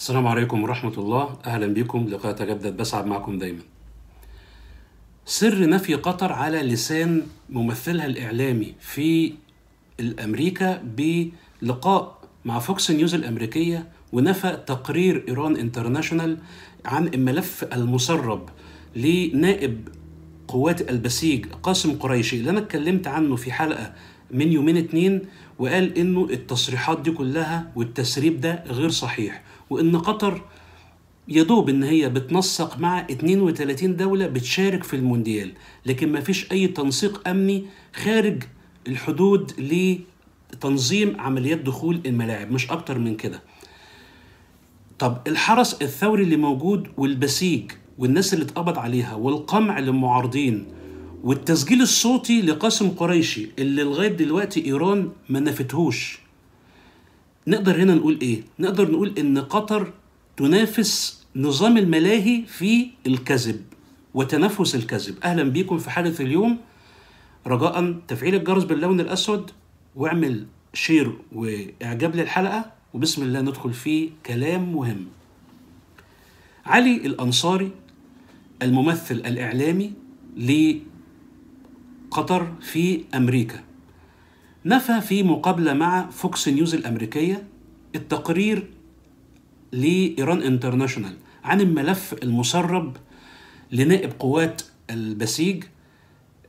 السلام عليكم ورحمة الله أهلا بكم لقاء تجدد بسعد معكم دايما سر نفي قطر على لسان ممثلها الإعلامي في الأمريكا بلقاء مع فوكس نيوز الأمريكية ونفى تقرير إيران انترناشونال عن الملف المسرب لنائب قوات البسيج قاسم قريشي اللي أنا اتكلمت عنه في حلقة من يومين اتنين وقال انه التصريحات دي كلها والتسريب ده غير صحيح وان قطر يا دوب ان هي بتنسق مع 32 دوله بتشارك في المونديال لكن ما فيش اي تنسيق امني خارج الحدود لتنظيم عمليات دخول الملاعب مش اكتر من كده طب الحرس الثوري اللي موجود والبسيج والناس اللي اتقبض عليها والقمع للمعارضين والتسجيل الصوتي لقاسم قريشي اللي لغايه دلوقتي ايران ما نفتهوش نقدر هنا نقول ايه نقدر نقول ان قطر تنافس نظام الملاهي في الكذب وتنفس الكذب اهلا بيكم في حدث اليوم رجاء تفعيل الجرس باللون الاسود واعمل شير واعجاب للحلقه وبسم الله ندخل في كلام مهم علي الانصاري الممثل الاعلامي قطر في أمريكا نفى في مقابلة مع فوكس نيوز الأمريكية التقرير لإيران انترناشونال عن الملف المسرب لنائب قوات البسيج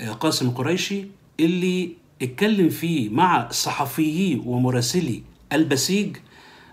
آه، قاسم قريشي اللي اتكلم فيه مع صحفيي ومراسلي البسيج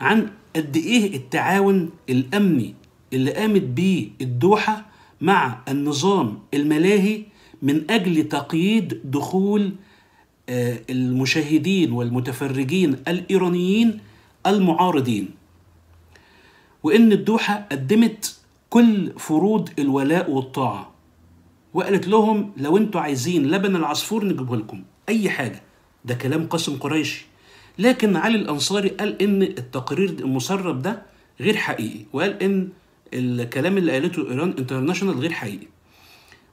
عن قد ايه التعاون الامني اللي قامت بيه الدوحه مع النظام الملاهي من اجل تقييد دخول آه، المشاهدين والمتفرجين الايرانيين المعارضين وان الدوحه قدمت كل فروض الولاء والطاعه وقالت لهم لو انتوا عايزين لبن العصفور نجيبه لكم اي حاجه ده كلام قاسم قريشي لكن علي الانصاري قال ان التقرير المسرب ده غير حقيقي وقال ان الكلام اللي قالته ايران انترناشونال غير حقيقي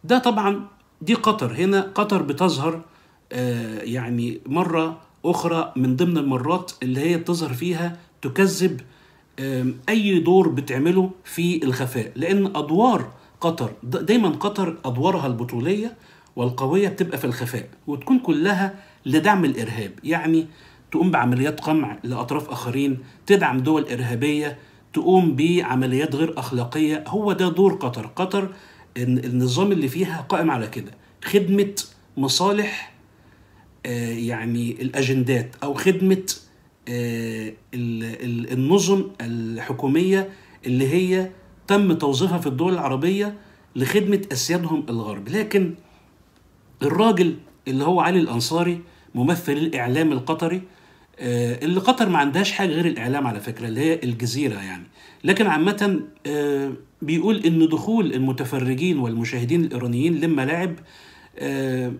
ده طبعا دي قطر هنا قطر بتظهر آه، يعني مرة أخرى من ضمن المرات اللي هي بتظهر فيها تكذب أي دور بتعمله في الخفاء لأن أدوار قطر دايما قطر أدوارها البطولية والقوية بتبقى في الخفاء وتكون كلها لدعم الإرهاب يعني تقوم بعمليات قمع لأطراف آخرين تدعم دول إرهابية تقوم بعمليات غير أخلاقية هو ده دور قطر قطر ان النظام اللي فيها قائم على كده خدمه مصالح آه، يعني الاجندات او خدمه آه، النظم الحكوميه اللي هي تم توظيفها في الدول العربيه لخدمه اسيادهم الغرب لكن الراجل اللي هو علي الانصاري ممثل الاعلام القطري آه، اللي قطر ما عندهاش حاجه غير الاعلام على فكره اللي هي الجزيره يعني لكن عامه آه، بيقول ان دخول المتفرجين والمشاهدين الايرانيين للملاعب آه،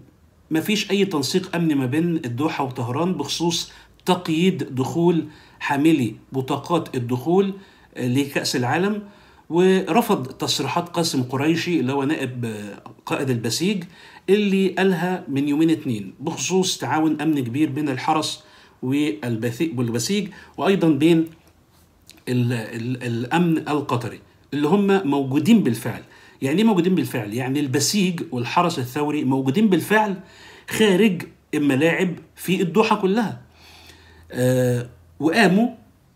ما فيش اي تنسيق امني ما بين الدوحه وطهران بخصوص تقييد دخول حاملي بطاقات الدخول لكاس العالم ورفض تصريحات قاسم قريشي اللي هو نائب قائد البسيج اللي قالها من يومين اتنين بخصوص تعاون امن كبير بين الحرس والبسيج وايضا بين الـ الـ الامن القطري اللي هم موجودين بالفعل يعني ايه موجودين بالفعل يعني البسيج والحرس الثوري موجودين بالفعل خارج الملاعب في الدوحه كلها آه وقاموا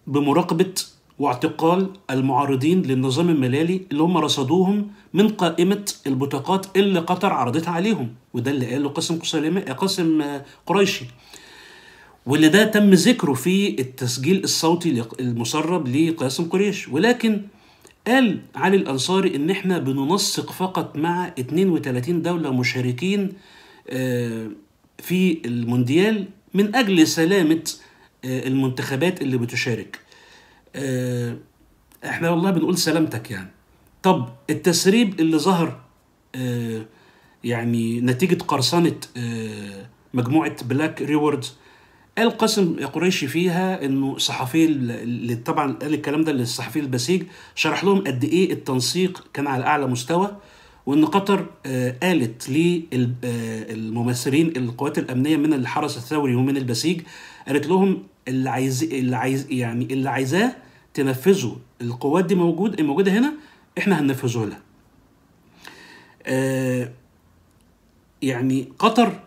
بمراقبه واعتقال المعارضين للنظام الملالي اللي هم رصدوهم من قائمة البطاقات اللي قطر عرضتها عليهم وده اللي قاله قاسم قاسم آه، قريشي واللي ده تم ذكره في التسجيل الصوتي المسرب لقاسم قريش ولكن قال علي الأنصاري إن إحنا بننسق فقط مع 32 دولة مشاركين آه، في المونديال من أجل سلامة آه، المنتخبات اللي بتشارك آه، إحنا والله بنقول سلامتك يعني طب التسريب اللي ظهر يعني نتيجة قرصنة مجموعة بلاك ريوردز قال قاسم قريشي فيها انه صحفي اللي طبعا قال الكلام ده للصحفي البسيج شرح لهم قد ايه التنسيق كان على اعلى مستوى وان قطر آه، قالت للممثلين آه، القوات الامنيه من الحرس الثوري ومن البسيج قالت لهم اللي عايز اللي عايز يعني اللي عايزاه تنفذه القوات دي موجود موجوده هنا احنا هننفذه لها آه، يعني قطر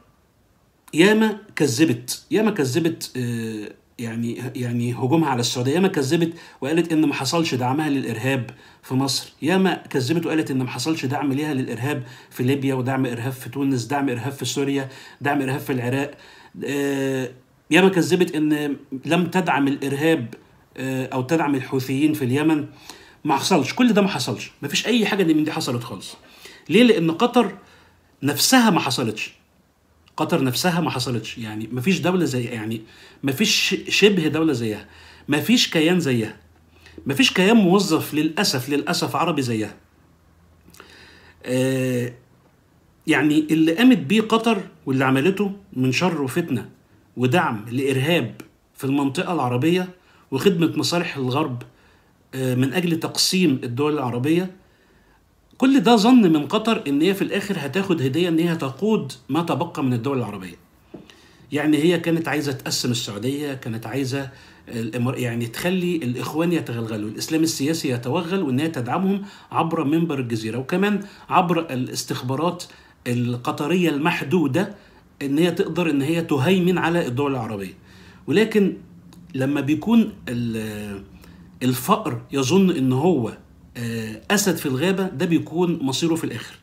ياما كذبت ياما كذبت آه، يعني يعني هجومها على السعوديه ياما كذبت وقالت ان ما حصلش دعمها للارهاب في مصر ياما كذبت وقالت ان ما حصلش دعم ليها للارهاب في ليبيا ودعم ارهاب في تونس دعم ارهاب في سوريا دعم ارهاب في العراق آه، ياما كذبت ان لم تدعم الارهاب آه، او تدعم الحوثيين في اليمن ما حصلش كل ده ما حصلش ما فيش اي حاجه من دي حصلت خالص ليه لان قطر نفسها ما حصلتش قطر نفسها ما حصلتش يعني ما فيش دوله زي يعني ما فيش شبه دوله زيها ما فيش كيان زيها ما فيش كيان موظف للاسف للاسف عربي زيها آه يعني اللي قامت بيه قطر واللي عملته من شر وفتنه ودعم لارهاب في المنطقه العربيه وخدمه مصالح الغرب آه، من اجل تقسيم الدول العربيه كل ده ظن من قطر ان هي في الاخر هتاخد هديه ان هي تقود ما تبقى من الدول العربيه يعني هي كانت عايزه تقسم السعوديه كانت عايزه يعني تخلي الاخوان يتغلغلوا الاسلام السياسي يتوغل وان هي تدعمهم عبر منبر الجزيره وكمان عبر الاستخبارات القطريه المحدوده ان هي تقدر ان هي تهيمن على الدول العربيه ولكن لما بيكون الفقر يظن ان هو آه، اسد في الغابه ده بيكون مصيره في الاخر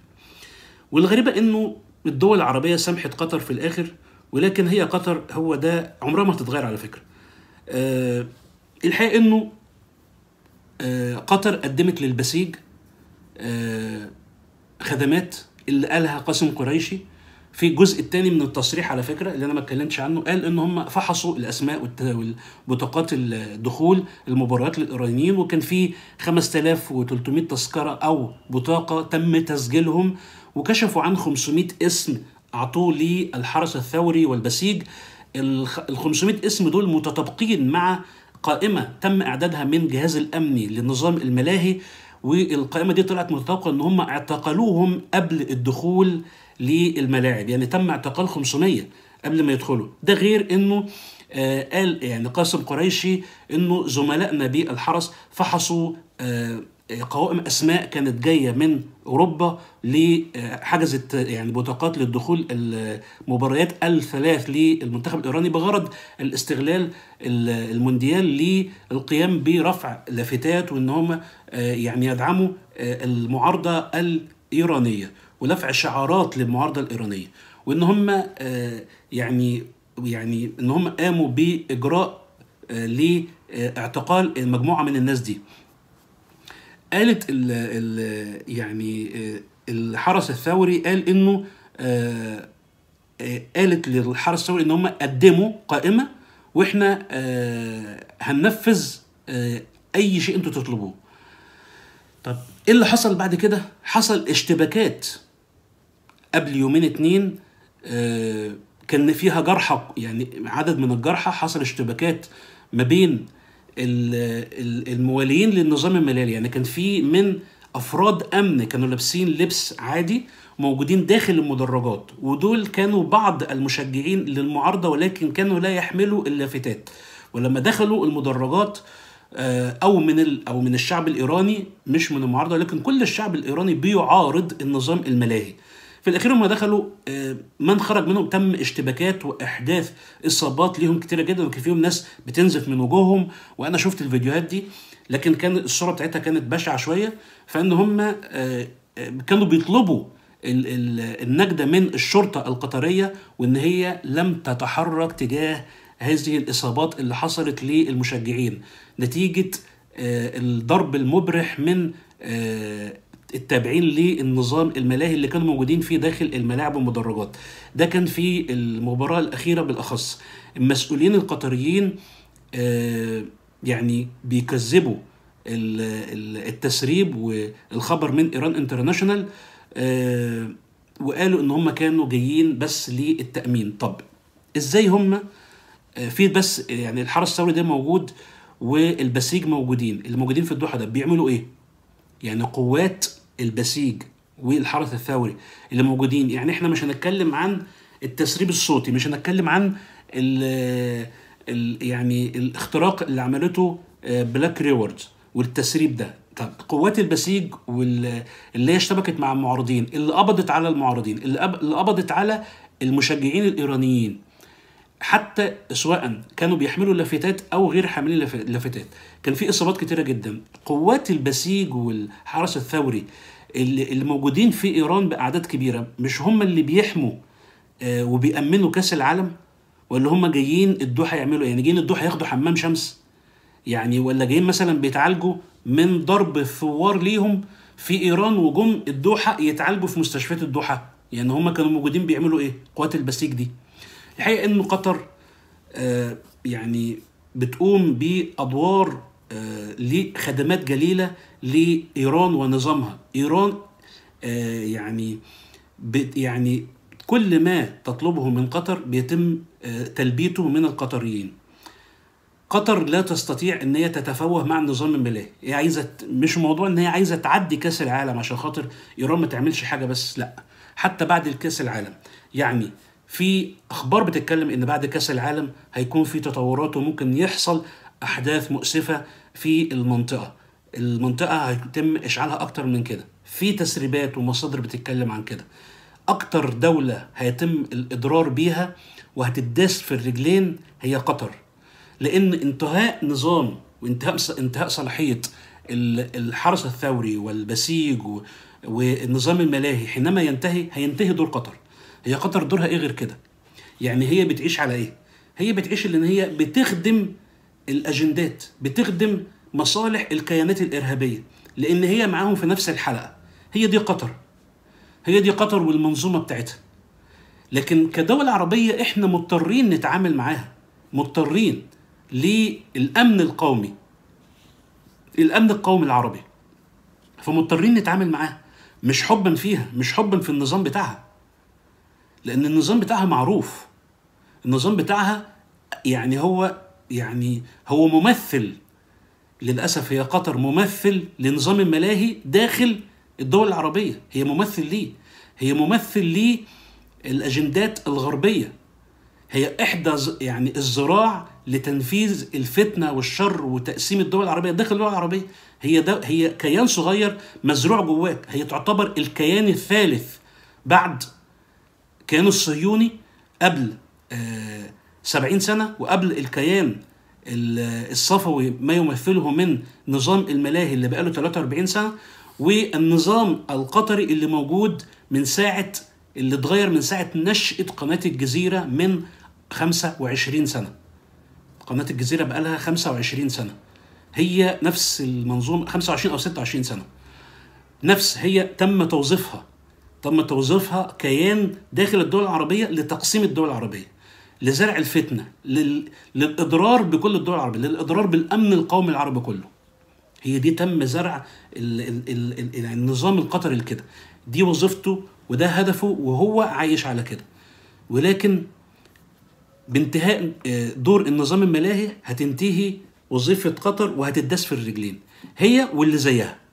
والغريبه انه الدول العربيه سامحت قطر في الاخر ولكن هي قطر هو ده عمرها ما هتتغير على فكره أه الحقيقه انه أه قطر قدمت للبسيج أه خدمات اللي قالها قاسم قريشي في الجزء الثاني من التصريح على فكره اللي انا ما اتكلمتش عنه قال ان هم فحصوا الاسماء والبطاقات الدخول المباريات للايرانيين وكان في 5300 تذكره او بطاقه تم تسجيلهم وكشفوا عن 500 اسم اعطوه للحرس الثوري والبسيج ال 500 اسم دول متطابقين مع قائمه تم اعدادها من جهاز الامني لنظام الملاهي والقائمه دي طلعت متطابقه ان هم اعتقلوهم قبل الدخول للملاعب يعني تم اعتقال 500 قبل ما يدخلوا ده غير انه آه قال يعني قاسم قريشي انه زملائنا بالحرس فحصوا آه قوائم اسماء كانت جايه من اوروبا لحجزت آه، يعني بطاقات للدخول المباريات الثلاث للمنتخب الايراني بغرض الاستغلال المونديال للقيام برفع لافتات وان هم آه، يعني يدعموا آه، المعارضه الايرانيه. ونفع شعارات للمعارضه الايرانيه وان هم آه، يعني يعني ان هم قاموا باجراء آه، لاعتقال مجموعه من الناس دي قالت ال ال يعني آه، الحرس الثوري قال انه قالت للحرس الثوري ان هم قدموا قائمه واحنا هننفذ اي شيء انتوا تطلبوه طب ايه اللي حصل بعد كده حصل اشتباكات قبل يومين اتنين آه، كان فيها جرحى يعني عدد من الجرحى حصل اشتباكات ما بين المواليين للنظام الملالي يعني كان في من افراد امن كانوا لابسين لبس عادي موجودين داخل المدرجات ودول كانوا بعض المشجعين للمعارضه ولكن كانوا لا يحملوا اللافتات ولما دخلوا المدرجات آه، او من او من الشعب الايراني مش من المعارضه لكن كل الشعب الايراني بيعارض النظام الملاهي في الاخير هم دخلوا آه، من خرج منهم تم اشتباكات واحداث اصابات ليهم كتيره جدا وكان فيهم ناس بتنزف من وجوههم وانا شفت الفيديوهات دي لكن كان الصوره بتاعتها كانت بشعه شويه فان هم آه، كانوا بيطلبوا النجدة من الشرطة القطرية وإن هي لم تتحرك تجاه هذه الإصابات اللي حصلت للمشجعين نتيجه آه، الضرب المبرح من آه، التابعين للنظام الملاهي اللي كانوا موجودين فيه داخل الملاعب والمدرجات ده كان في المباراة الأخيرة بالأخص المسؤولين القطريين آه، يعني بيكذبوا التسريب والخبر من إيران انترناشونال وقالوا إن هم كانوا جايين بس للتأمين طب إزاي هم في بس يعني الحرس الثوري ده موجود والبسيج موجودين اللي موجودين في الضحى ده بيعملوا ايه يعني قوات البسيج والحرس الثوري اللي موجودين يعني احنا مش هنتكلم عن التسريب الصوتي مش هنتكلم عن الـ الـ يعني الاختراق اللي عملته بلاك آه، ريورد والتسريب ده طب قوات البسيج واللي هي اشتبكت مع المعارضين اللي قبضت على المعارضين اللي قبضت على المشجعين الايرانيين حتى سواء كانوا بيحملوا لافتات او غير حاملين لافتات كان في اصابات كتيره جدا قوات البسيج والحرس الثوري اللي موجودين في ايران باعداد كبيره مش هم اللي بيحموا آه، وبيامنوا كاس العالم ولا هم جايين الدوحه يعملوا إيه؟ يعني جايين الدوحه ياخدوا حمام شمس يعني ولا جايين مثلا بيتعالجوا من ضرب الثوار ليهم في ايران وجم الدوحه يتعالجوا في مستشفيات الدوحه يعني هم كانوا موجودين بيعملوا ايه قوات البسيج دي الحقيقه انه قطر آه، يعني بتقوم بادوار آه، لخدمات جليله لايران ونظامها ايران آه، يعني يعني كل ما تطلبه من قطر بيتم تلبيته من القطريين قطر لا تستطيع ان هي تتفوه مع النظام الملاهي هي عايزه مش موضوع ان هي عايزه تعدي كاس العالم عشان خاطر ايران ما تعملش حاجه بس لا حتى بعد الكاس العالم يعني في اخبار بتتكلم ان بعد كاس العالم هيكون في تطورات وممكن يحصل احداث مؤسفه في المنطقه المنطقه هيتم اشعالها اكتر من كده في تسريبات ومصادر بتتكلم عن كده اكتر دوله هيتم الاضرار بيها وهتداس في الرجلين هي قطر لان انتهاء نظام وانتهاء انتهاء صلاحيه الحرس الثوري والبسيج ونظام الملاهي حينما ينتهي هينتهي دور قطر هي قطر دورها ايه غير كده يعني هي بتعيش على ايه هي بتعيش لان هي بتخدم الاجندات بتخدم مصالح الكيانات الارهابيه لان هي معاهم في نفس الحلقه هي دي قطر هي دي قطر والمنظومه بتاعتها لكن كدول عربيه احنا مضطرين نتعامل معاها مضطرين للامن القومي الامن القومي العربي فمضطرين نتعامل معاها مش حبا فيها مش حبا في النظام بتاعها لان النظام بتاعها معروف النظام بتاعها يعني هو يعني هو ممثل للاسف هي قطر ممثل لنظام الملاهي داخل الدول العربيه هي ممثل ليه هي ممثل ليه الاجندات الغربيه هي احدى يعني الذراع لتنفيذ الفتنه والشر وتقسيم الدول العربيه داخل الدول العربيه هي ده هي كيان صغير مزروع جواك هي تعتبر الكيان الثالث بعد الكيان الصهيوني قبل آه، سبعين سنة وقبل الكيان الصفوي ما يمثله من نظام الملاهي اللي بقاله 43 سنة والنظام القطري اللي موجود من ساعة اللي اتغير من ساعة نشأة قناة الجزيرة من 25 سنة قناة الجزيرة بقالها 25 سنة هي نفس المنظومة 25 أو 26 سنة نفس هي تم توظيفها تم توظيفها كيان داخل الدول العربية لتقسيم الدول العربية لزرع الفتنة لل... للإضرار بكل الدول العربية للإضرار بالأمن القومي العربي كله هي دي تم زرع ال... ال... ال... يعني النظام القطري لكده دي وظيفته وده هدفه وهو عايش على كده ولكن بانتهاء آه، دور النظام الملاهي هتنتهي وظيفة قطر وهتداس في الرجلين هي واللي زيها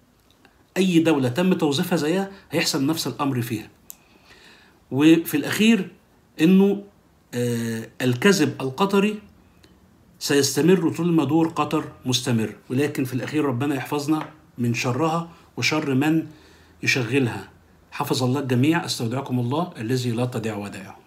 اي دوله تم توظيفها زيها هيحصل نفس الامر فيها وفي الاخير انه آه الكذب القطري سيستمر طول ما دور قطر مستمر ولكن في الاخير ربنا يحفظنا من شرها وشر من يشغلها حفظ الله الجميع استودعكم الله الذي لا تضيع ودائعه